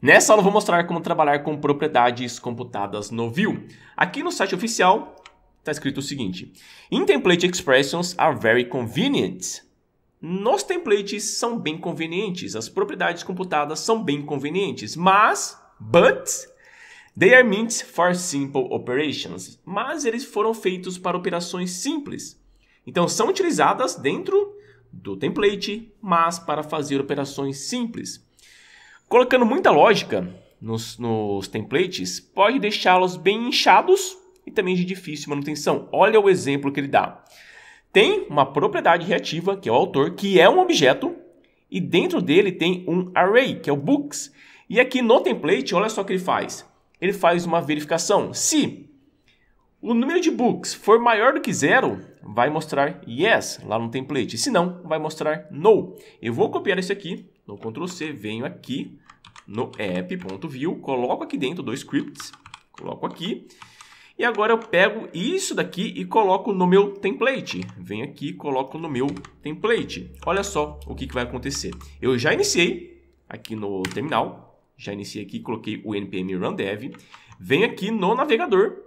Nessa aula eu vou mostrar como trabalhar com propriedades computadas no Vue. Aqui no site oficial está escrito o seguinte: In template expressions are very convenient. Nos templates são bem convenientes, as propriedades computadas são bem convenientes, mas, but, they are meant for simple operations. Mas eles foram feitos para operações simples. Então são utilizadas dentro do template, mas para fazer operações simples. Colocando muita lógica nos, nos templates, pode deixá-los bem inchados e também de difícil manutenção. Olha o exemplo que ele dá. Tem uma propriedade reativa, que é o autor, que é um objeto, e dentro dele tem um array, que é o books. E aqui no template, olha só o que ele faz. Ele faz uma verificação. Se o número de books for maior do que zero, vai mostrar yes lá no template. Se não, vai mostrar no. Eu vou copiar isso aqui, no Ctrl+C, venho aqui, no app.view, coloco aqui dentro dois scripts, coloco aqui. E agora eu pego isso daqui e coloco no meu template. Venho aqui e coloco no meu template. Olha só o que, que vai acontecer. Eu já iniciei aqui no terminal. Já iniciei aqui, coloquei o npm run dev Venho aqui no navegador.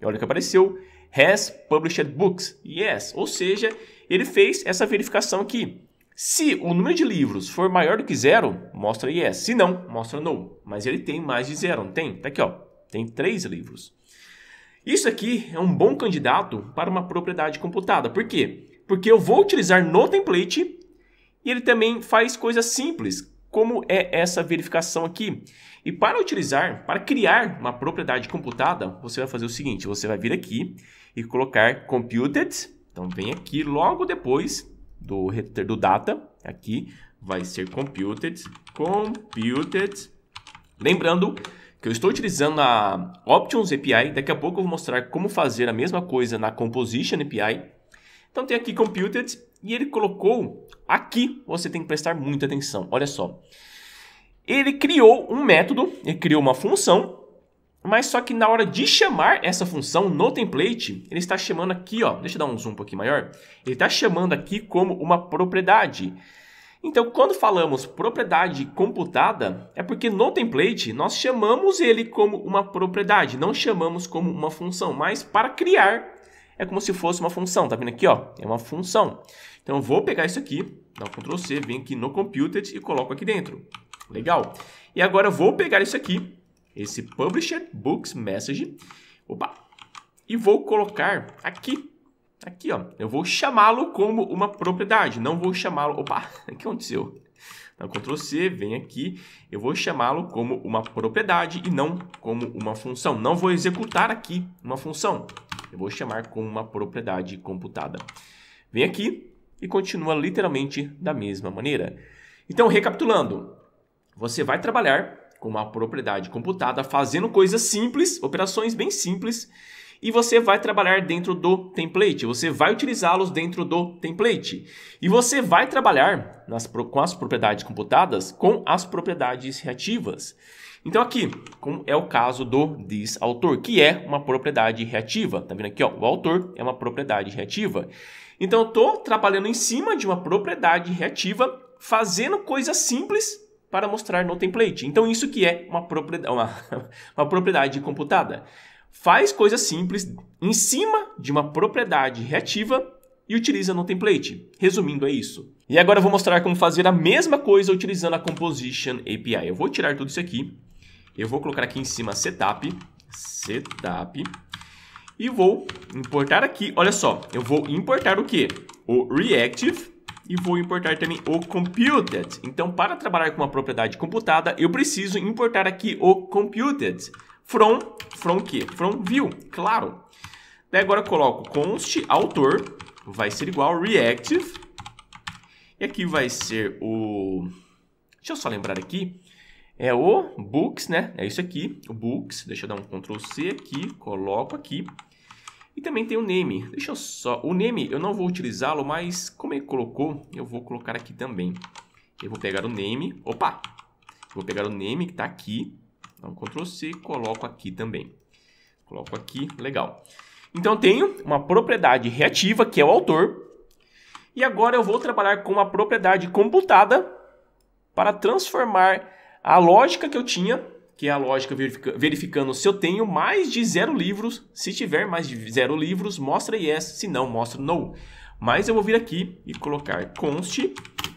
E olha o que apareceu. Has published books. Yes. Ou seja, ele fez essa verificação aqui. Se o número de livros for maior do que zero, mostra yes. Se não, mostra no. Mas ele tem mais de zero, não tem? Tá aqui, ó. Tem três livros. Isso aqui é um bom candidato para uma propriedade computada. Por quê? Porque eu vou utilizar no template e ele também faz coisas simples, como é essa verificação aqui. E para utilizar, para criar uma propriedade computada, você vai fazer o seguinte, você vai vir aqui e colocar computed, então vem aqui logo depois do, do data aqui vai ser computed, computed. Lembrando que eu estou utilizando a Options API, daqui a pouco eu vou mostrar como fazer a mesma coisa na Composition API. Então tem aqui computed e ele colocou aqui, você tem que prestar muita atenção, olha só. Ele criou um método, ele criou uma função mas só que na hora de chamar essa função no template, ele está chamando aqui, ó, deixa eu dar um zoom um pouquinho maior, ele está chamando aqui como uma propriedade. Então, quando falamos propriedade computada, é porque no template nós chamamos ele como uma propriedade, não chamamos como uma função, mas para criar é como se fosse uma função, tá vendo aqui, ó? É uma função. Então, eu vou pegar isso aqui, dar um Ctrl C, vem aqui no Computed e coloco aqui dentro. Legal. E agora eu vou pegar isso aqui esse Publisher Books Message. Opa! E vou colocar aqui. Aqui, ó. Eu vou chamá-lo como uma propriedade. Não vou chamá-lo... Opa! O que aconteceu? Então, Ctrl C, vem aqui, eu vou chamá-lo como uma propriedade e não como uma função. Não vou executar aqui uma função, eu vou chamar como uma propriedade computada. Vem aqui e continua literalmente da mesma maneira. Então, recapitulando, você vai trabalhar com uma propriedade computada, fazendo coisas simples, operações bem simples, e você vai trabalhar dentro do template, você vai utilizá-los dentro do template. E você vai trabalhar nas, com as propriedades computadas com as propriedades reativas. Então aqui, como é o caso do this autor, que é uma propriedade reativa. Tá vendo aqui, ó, o autor é uma propriedade reativa. Então eu estou trabalhando em cima de uma propriedade reativa, fazendo coisas simples para mostrar no template. Então isso que é uma propriedade, uma, uma propriedade computada. Faz coisa simples em cima de uma propriedade reativa e utiliza no template. Resumindo, é isso. E agora eu vou mostrar como fazer a mesma coisa utilizando a Composition API. Eu vou tirar tudo isso aqui. Eu vou colocar aqui em cima setup, setup, e vou importar aqui. Olha só, eu vou importar o que? O reactive e vou importar também o computed. Então, para trabalhar com uma propriedade computada, eu preciso importar aqui o computed from, from que? From view, claro. Daí agora eu coloco const autor, vai ser igual reactive, e aqui vai ser o... Deixa eu só lembrar aqui, é o books, né? É isso aqui, o books, deixa eu dar um ctrl C aqui, coloco aqui, e também tem o name. Deixa eu só... O name eu não vou utilizá-lo, mas como ele colocou, eu vou colocar aqui também. Eu vou pegar o name. Opa! vou pegar o name que está aqui. Então, um Ctrl C, coloco aqui também. Coloco aqui, legal. Então eu tenho uma propriedade reativa, que é o autor. E agora eu vou trabalhar com uma propriedade computada para transformar a lógica que eu tinha que é a lógica verifica, verificando se eu tenho mais de zero livros. Se tiver mais de zero livros, mostra yes, se não, mostra no. Mas eu vou vir aqui e colocar const,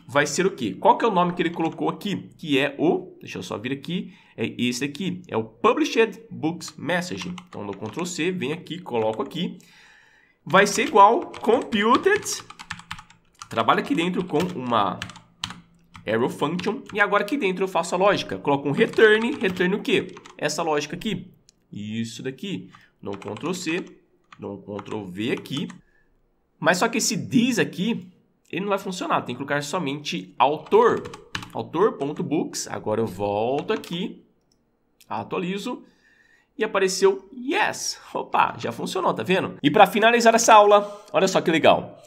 vai ser o quê? Qual que é o nome que ele colocou aqui? Que é o, deixa eu só vir aqui, é esse aqui, é o Published Books Message. Então, dou Ctrl C, venho aqui, coloco aqui. Vai ser igual computed, trabalha aqui dentro com uma arrow function. E agora aqui dentro eu faço a lógica. Coloco um return, return o quê? Essa lógica aqui. Isso daqui. Não Ctrl C, não Ctrl V aqui. Mas só que esse diz aqui, ele não vai funcionar. Tem que colocar somente autor. Autor.books. Agora eu volto aqui, atualizo e apareceu yes. Opa, já funcionou, tá vendo? E para finalizar essa aula, olha só que legal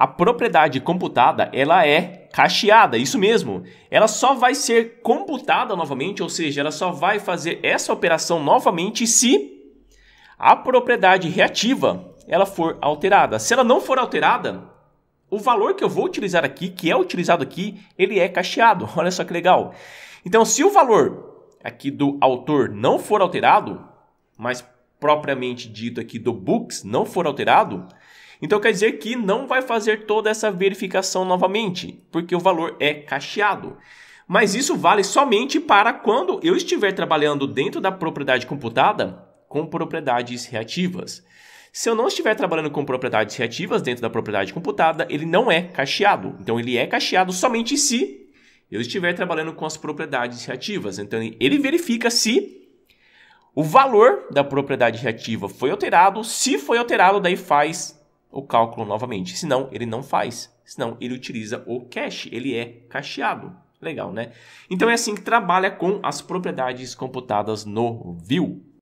a propriedade computada ela é cacheada, isso mesmo. Ela só vai ser computada novamente, ou seja, ela só vai fazer essa operação novamente se a propriedade reativa ela for alterada. Se ela não for alterada, o valor que eu vou utilizar aqui, que é utilizado aqui, ele é cacheado. Olha só que legal. Então, se o valor aqui do autor não for alterado, mas propriamente dito aqui do books não for alterado, então quer dizer que não vai fazer toda essa verificação novamente, porque o valor é cacheado. Mas isso vale somente para quando eu estiver trabalhando dentro da propriedade computada com propriedades reativas. Se eu não estiver trabalhando com propriedades reativas dentro da propriedade computada, ele não é cacheado. Então ele é cacheado somente se eu estiver trabalhando com as propriedades reativas. Então ele verifica se o valor da propriedade reativa foi alterado. Se foi alterado, daí faz o cálculo novamente. Senão, ele não faz. Senão, ele utiliza o cache. Ele é cacheado. Legal, né? Então, é assim que trabalha com as propriedades computadas no view.